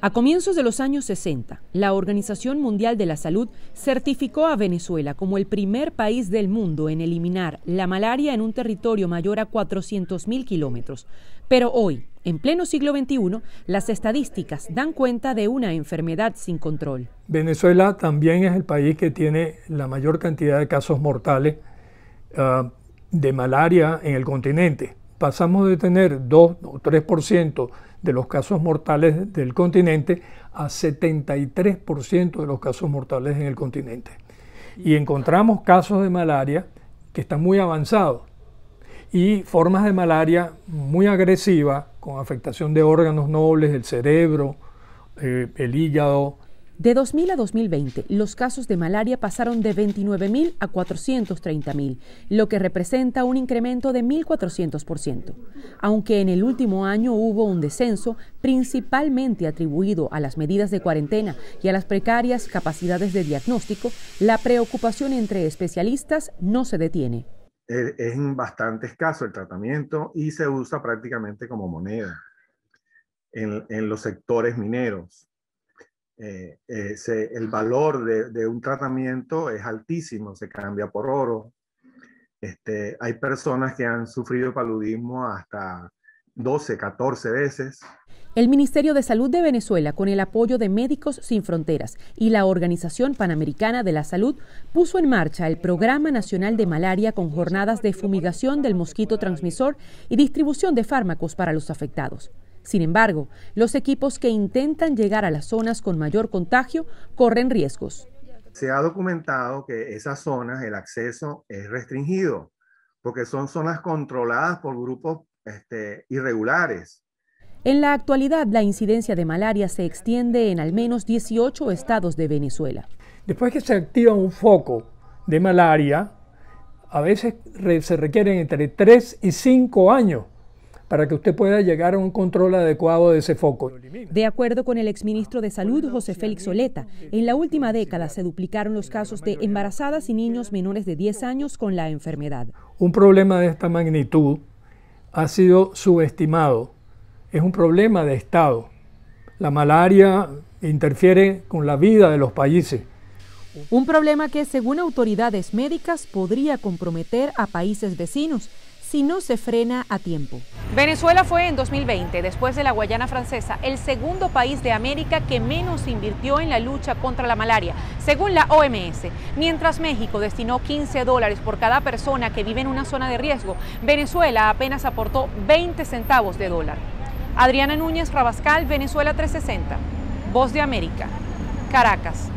A comienzos de los años 60, la Organización Mundial de la Salud certificó a Venezuela como el primer país del mundo en eliminar la malaria en un territorio mayor a 400.000 kilómetros. Pero hoy, en pleno siglo XXI, las estadísticas dan cuenta de una enfermedad sin control. Venezuela también es el país que tiene la mayor cantidad de casos mortales ah, de malaria en el continente pasamos de tener 2 o 3% de los casos mortales del continente a 73% de los casos mortales en el continente. Y encontramos casos de malaria que están muy avanzados y formas de malaria muy agresivas con afectación de órganos nobles, el cerebro, eh, el hígado, de 2000 a 2020, los casos de malaria pasaron de 29.000 a 430.000, lo que representa un incremento de 1.400%. Aunque en el último año hubo un descenso, principalmente atribuido a las medidas de cuarentena y a las precarias capacidades de diagnóstico, la preocupación entre especialistas no se detiene. Es bastante escaso el tratamiento y se usa prácticamente como moneda en los sectores mineros eh, eh, el valor de, un tratamiento es altísimo, se cambia por oro. Este, hay personas que han sufrido paludismo hasta 12, 14 veces. El Ministerio de Salud de Venezuela, con el apoyo de Médicos Sin Fronteras y la Organización Panamericana de la Salud, puso en marcha el Programa Nacional de Malaria con jornadas de fumigación del mosquito transmisor y distribución de fármacos para los afectados. Sin embargo, los equipos que intentan llegar a las zonas con mayor contagio corren riesgos. Se ha documentado que esas zonas el acceso es restringido porque son zonas controladas por grupos este, irregulares. En la actualidad, la incidencia de malaria se extiende en al menos 18 estados de Venezuela. Después que se activa un foco de malaria, a veces se requieren entre 3 y 5 años para que usted pueda llegar a un control adecuado de ese foco. De acuerdo con el exministro de Salud, José Félix Soleta, en la última década se duplicaron los casos de embarazadas y niños menores de 10 años con la enfermedad. Un problema de esta magnitud ha sido subestimado. Es un problema de Estado. La malaria interfiere con la vida de los países. Un problema que, según autoridades médicas, podría comprometer a países vecinos si no se frena a tiempo. Venezuela fue en 2020, después de la Guayana Francesa, el segundo país de América que menos invirtió en la lucha contra la malaria, según la OMS. Mientras México destinó 15 dólares por cada persona que vive en una zona de riesgo, Venezuela apenas aportó 20 centavos de dólar. Adriana Núñez Rabascal, Venezuela 360, Voz de América, Caracas.